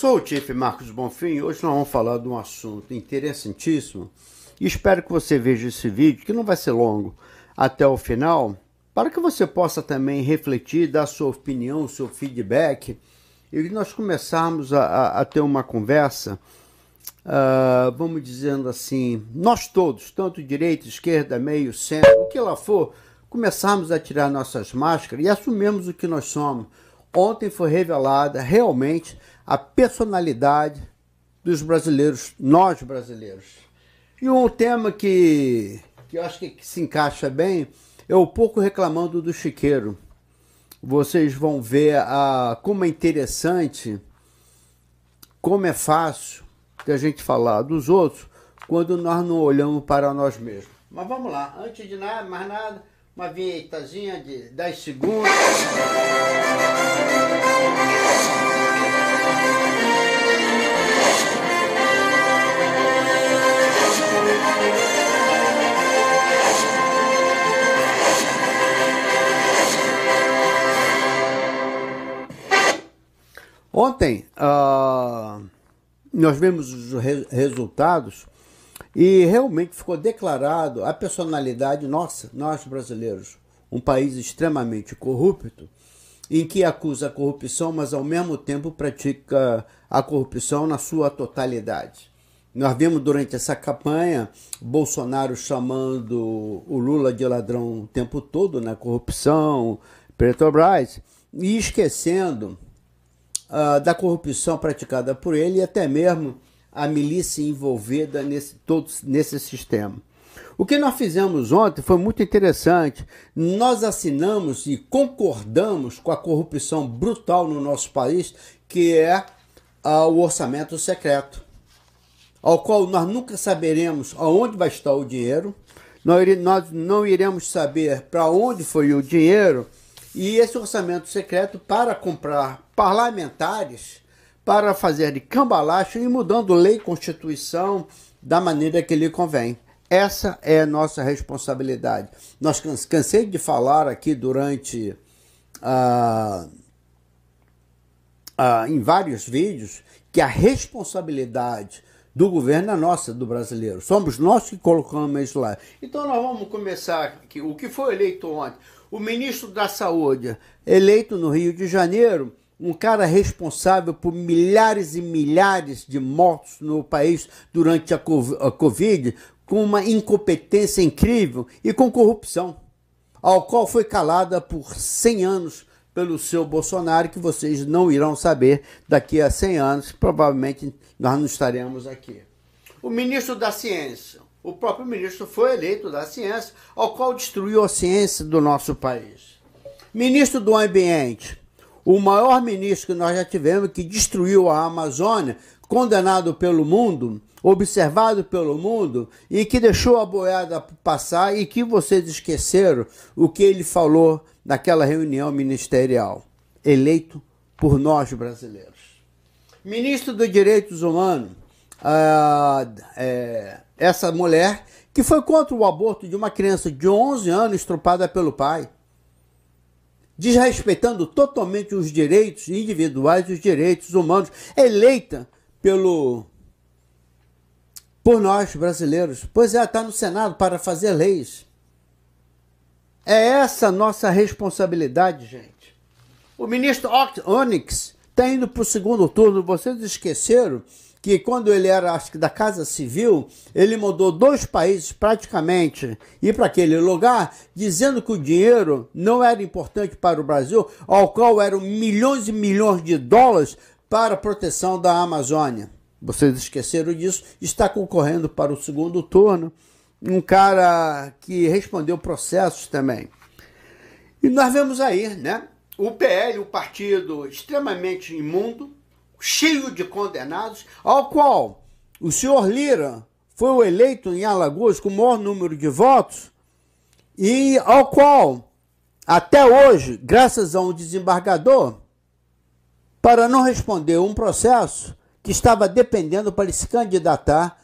sou o Tiff Marcos Bonfim e hoje nós vamos falar de um assunto interessantíssimo e espero que você veja esse vídeo, que não vai ser longo, até o final, para que você possa também refletir, dar sua opinião, seu feedback e nós começarmos a, a, a ter uma conversa, uh, vamos dizendo assim, nós todos, tanto direita, esquerda, meio, centro, o que lá for, começarmos a tirar nossas máscaras e assumimos o que nós somos ontem foi revelada realmente a personalidade dos brasileiros, nós brasileiros. E um tema que, que eu acho que se encaixa bem é o pouco reclamando do chiqueiro. Vocês vão ver a, ah, como é interessante, como é fácil a gente falar dos outros quando nós não olhamos para nós mesmos. Mas vamos lá, antes de nada, mais nada, uma vinhetazinha de 10 segundos. Ontem uh, nós vimos os re resultados e realmente ficou declarado a personalidade nossa, nós brasileiros, um país extremamente corrupto em que acusa a corrupção, mas ao mesmo tempo pratica a corrupção na sua totalidade. Nós vimos durante essa campanha Bolsonaro chamando o Lula de ladrão o tempo todo na corrupção, Petrobras, e esquecendo uh, da corrupção praticada por ele e até mesmo a milícia envolvida nesse, todo, nesse sistema. O que nós fizemos ontem foi muito interessante. Nós assinamos e concordamos com a corrupção brutal no nosso país, que é ah, o orçamento secreto, ao qual nós nunca saberemos aonde vai estar o dinheiro, nós não iremos saber para onde foi o dinheiro, e esse orçamento secreto para comprar parlamentares para fazer de cambalacho e mudando lei e constituição da maneira que lhe convém. Essa é a nossa responsabilidade. Nós cansei de falar aqui durante. Ah, ah, em vários vídeos que a responsabilidade do governo é nossa, do brasileiro. Somos nós que colocamos isso lá. Então nós vamos começar aqui. O que foi eleito ontem? O ministro da Saúde, eleito no Rio de Janeiro, um cara responsável por milhares e milhares de mortos no país durante a Covid, com uma incompetência incrível e com corrupção, ao qual foi calada por 100 anos pelo seu Bolsonaro, que vocês não irão saber daqui a 100 anos, provavelmente nós não estaremos aqui. O ministro da Ciência, o próprio ministro foi eleito da Ciência, ao qual destruiu a ciência do nosso país. Ministro do Ambiente, o maior ministro que nós já tivemos, que destruiu a Amazônia, condenado pelo mundo, observado pelo mundo e que deixou a boiada passar e que vocês esqueceram o que ele falou naquela reunião ministerial, eleito por nós brasileiros. Ministro dos Direitos Humanos, a, ah, é, essa mulher que foi contra o aborto de uma criança de 11 anos estrupada pelo pai, desrespeitando totalmente os direitos individuais e os direitos humanos, eleita pelo por nós brasileiros. Pois ela é, está no Senado para fazer leis. É essa nossa responsabilidade, gente. O ministro Onyx está indo para o segundo turno. Vocês esqueceram que quando ele era, acho que da Casa Civil, ele mudou dois países praticamente ir para aquele lugar, dizendo que o dinheiro não era importante para o Brasil, ao qual eram milhões e milhões de dólares para a proteção da Amazônia vocês esqueceram disso, está concorrendo para o segundo turno, um cara que respondeu processos também. E nós vemos aí, né? O PL, o um partido extremamente imundo, cheio de condenados, ao qual o senhor Lira foi o eleito em Alagoas com o maior número de votos e ao qual, até hoje, graças a um desembargador, para não responder um processo, que estava dependendo para se candidatar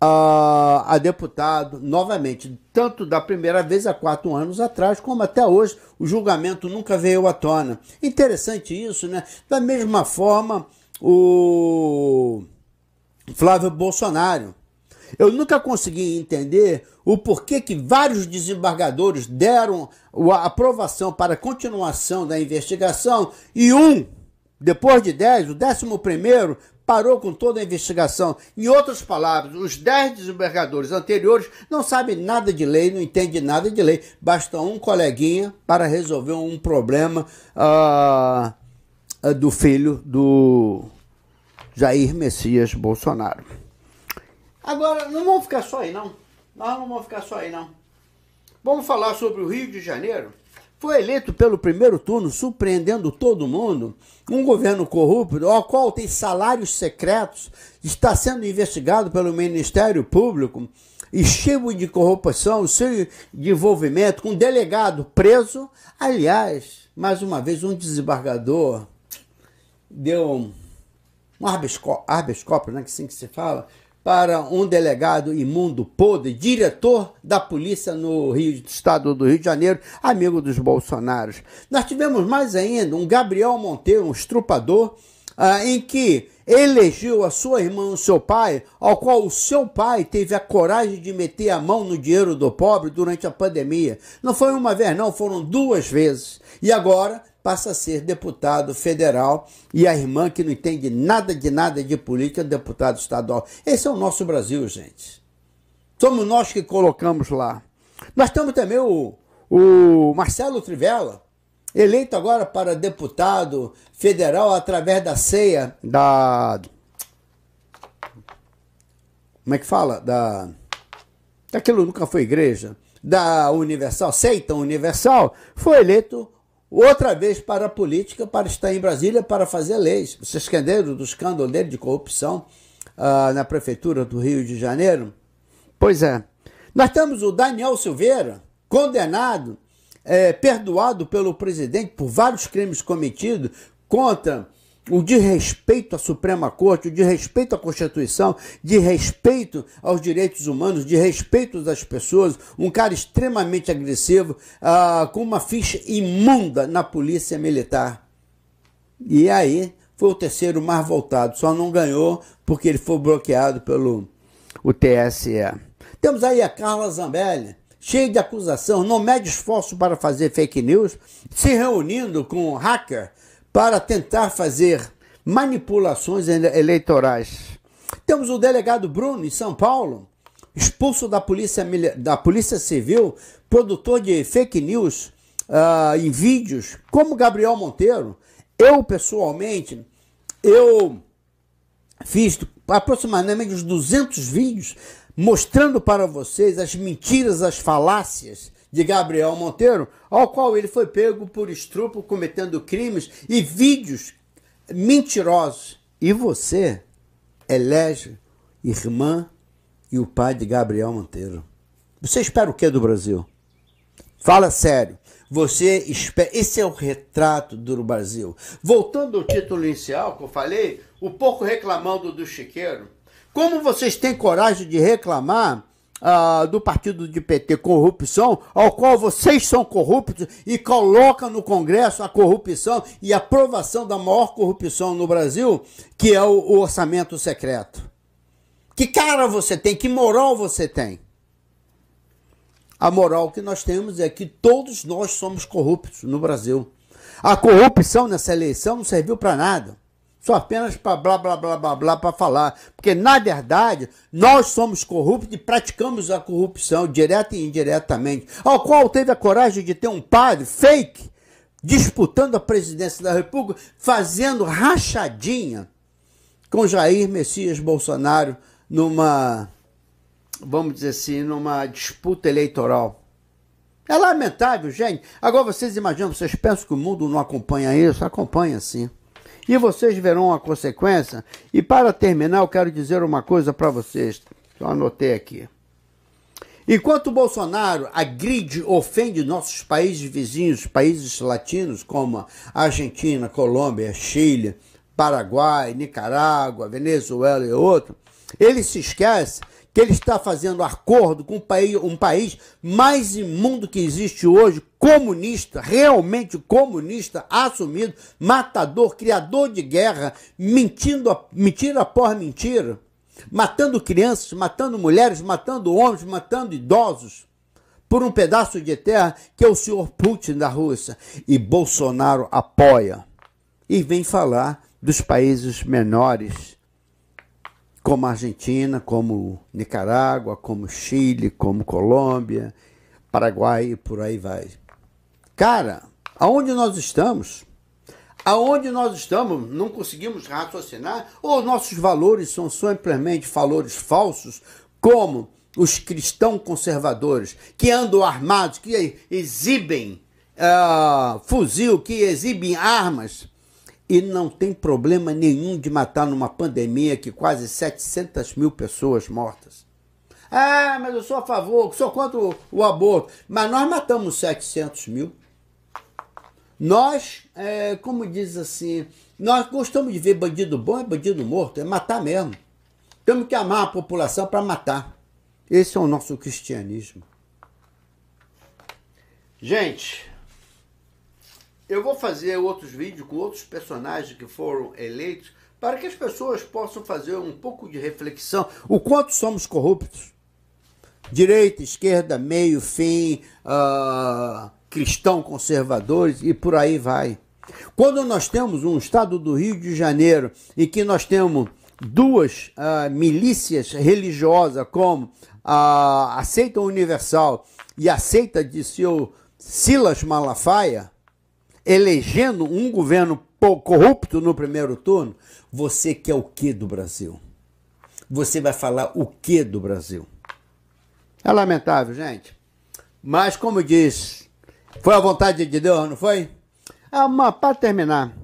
a, ah, a, deputado novamente, tanto da primeira vez há quatro anos atrás, como até hoje o julgamento nunca veio à tona. Interessante isso, né? Da mesma forma, o Flávio Bolsonaro. Eu nunca consegui entender o porquê que vários desembargadores deram a aprovação para a continuação da investigação e um, depois de dez, o décimo primeiro, parou com toda a investigação. Em outras palavras, os dez desembargadores anteriores não sabem nada de lei, não entendem nada de lei. Basta um coleguinha para resolver um problema uh, do filho do Jair Messias Bolsonaro. Agora, não vamos ficar só aí, não. Nós não vamos ficar só aí, não. Vamos falar sobre o Rio de Janeiro? foi eleito pelo primeiro turno, surpreendendo todo mundo, um governo corrupto, ao qual tem salários secretos, está sendo investigado pelo Ministério Público, estímulo de corrupção, seu envolvimento com um delegado preso. Aliás, mais uma vez, um desembargador deu um habeas não né, que assim que se fala, para um delegado imundo, podre, diretor da polícia no Rio, estado do Rio de Janeiro, amigo dos bolsonaros. Nós tivemos mais ainda um Gabriel Monteiro, um estrupador, ah, em que elegeu a sua irmã, o seu pai, ao qual o seu pai teve a coragem de meter a mão no dinheiro do pobre durante a pandemia. Não foi uma vez, não, foram duas vezes. E agora passa a ser deputado federal e a irmã que não entende nada de nada de política, deputado estadual. Esse é o nosso Brasil, gente. Somos nós que colocamos lá. Nós temos também o, o Marcelo Trivella, eleito agora para deputado federal através da ceia da. Como é que fala? Da. Aquilo nunca foi igreja. Da Universal, seita Universal, foi eleito outra vez para a política, para estar em Brasília, para fazer leis. Vocês entenderam do escândalo dele de corrupção uh, na prefeitura do Rio de Janeiro? Pois é. Nós temos o Daniel Silveira, condenado, é, perdoado pelo presidente por vários crimes cometidos contra o de respeito à Suprema Corte, o de respeito à Constituição, de respeito aos direitos humanos, de respeito às pessoas, um cara extremamente agressivo, ah, com uma ficha imunda na polícia militar. E aí foi o terceiro mais voltado, só não ganhou porque ele foi bloqueado pelo o TSE. Temos aí a Carla Zambelli, cheia de acusação, não mede esforço para fazer fake news, se reunindo com um hacker para tentar fazer manipulações eleitorais. Temos o delegado Bruno, em São Paulo, expulso da Polícia, da polícia Civil, produtor de fake news uh, em vídeos, como Gabriel Monteiro. Eu, pessoalmente, eu fiz aproximadamente uns 200 vídeos mostrando para vocês as mentiras, as falácias de Gabriel Monteiro, ao qual ele foi pego por estupro cometendo crimes e vídeos mentirosos. E você elege é irmã e o pai de Gabriel Monteiro. Você espera o que do Brasil? Fala sério. Você espera. Esse é o retrato do Brasil. Voltando ao título inicial que eu falei, o pouco reclamando do chiqueiro. Como vocês têm coragem de reclamar ah, do partido de PT corrupção, ao qual vocês são corruptos e coloca no Congresso a corrupção e a aprovação da maior corrupção no Brasil, que é o, o orçamento secreto. Que cara você tem? Que moral você tem? A moral que nós temos é que todos nós somos corruptos no Brasil. A corrupção nessa eleição não serviu para nada. Só apenas para blá blá blá blá blá para falar. Porque, na verdade, nós somos corruptos e praticamos a corrupção direta e indiretamente. Ao qual teve a coragem de ter um padre fake disputando a presidência da República, fazendo rachadinha com Jair Messias Bolsonaro numa, vamos dizer assim, numa disputa eleitoral. É lamentável, gente. Agora vocês imaginam, vocês pensam que o mundo não acompanha isso? Acompanha sim e vocês verão a consequência. E para terminar, eu quero dizer uma coisa para vocês. Eu anotei aqui. Enquanto Bolsonaro agride, ofende nossos países vizinhos, países latinos como Argentina, Colômbia, Chile, Paraguai, Nicarágua, Venezuela e outros, ele se esquece que ele está fazendo acordo com um país, um país mais imundo que existe hoje, comunista, realmente comunista, assumido, matador, criador de guerra, mentindo, mentira por mentira, matando crianças, matando mulheres, matando homens, matando idosos por um pedaço de terra que é o senhor Putin da Rússia. E Bolsonaro apoia. E vem falar dos países menores como Argentina, como Nicarágua, como Chile, como Colômbia, Paraguai e por aí vai. Cara, aonde nós estamos? Aonde nós estamos, não conseguimos raciocinar, ou nossos valores são simplesmente valores falsos, como os cristãos conservadores, que andam armados, que exibem uh, fuzil, que exibem armas e não tem problema nenhum de matar numa pandemia que quase 700 mil pessoas mortas. Ah, mas eu sou a favor, sou contra o, o aborto. Mas nós matamos 700 mil. Nós, é, como diz assim, nós gostamos de ver bandido bom e bandido morto, é matar mesmo. Temos que amar a população para matar. Esse é o nosso cristianismo. Gente, eu vou fazer outros vídeos com outros personagens que foram eleitos para que as pessoas possam fazer um pouco de reflexão. O quanto somos corruptos? Direita, esquerda, meio, fim, uh, cristão, conservadores e por aí vai. Quando nós temos um estado do Rio de Janeiro e que nós temos duas uh, milícias religiosas como a Aceita Universal e a Aceita de seu Silas Malafaia, elegendo um governo corrupto no primeiro turno, você quer o que do Brasil? Você vai falar o que do Brasil? É lamentável, gente. Mas, como diz, foi a vontade de Deus, não foi? Ah, mas para terminar,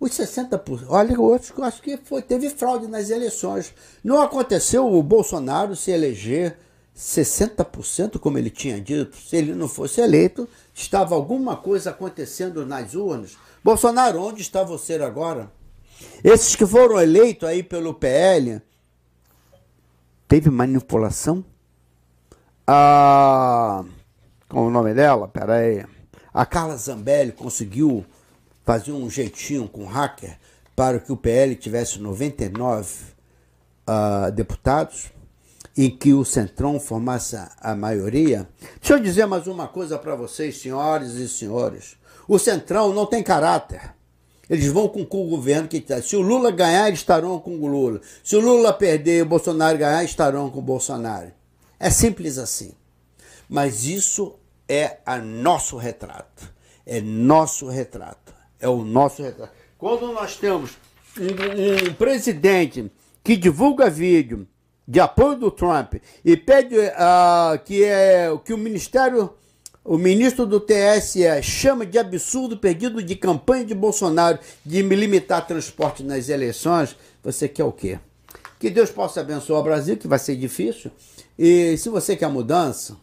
os 60%, olha, eu acho que foi, teve fraude nas eleições. Não aconteceu o Bolsonaro se eleger 60%, como ele tinha dito, se ele não fosse eleito, estava alguma coisa acontecendo nas urnas. Bolsonaro, onde está você agora? Esses que foram eleitos aí pelo PL, teve manipulação? A. Como é o nome dela? Pera aí. A Carla Zambelli conseguiu fazer um jeitinho com o hacker para que o PL tivesse 99 uh, ah, deputados e que o Centrão formasse a maioria. Deixa eu dizer mais uma coisa para vocês, senhores e senhores. O Centrão não tem caráter. Eles vão com o governo que está. Se o Lula ganhar, eles estarão com o Lula. Se o Lula perder e o Bolsonaro ganhar, estarão com o Bolsonaro. É simples assim. Mas isso é a nosso retrato. É nosso retrato. É o nosso retrato. Quando nós temos um, um presidente que divulga vídeo, de apoio do Trump e pede uh, que, é, que o Ministério, o ministro do TSE chama de absurdo pedido de campanha de Bolsonaro de me limitar transporte nas eleições, você quer o quê? Que Deus possa abençoar o Brasil, que vai ser difícil. E se você quer mudança,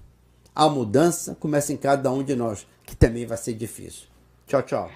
a mudança começa em cada um de nós, que também vai ser difícil. Tchau, tchau.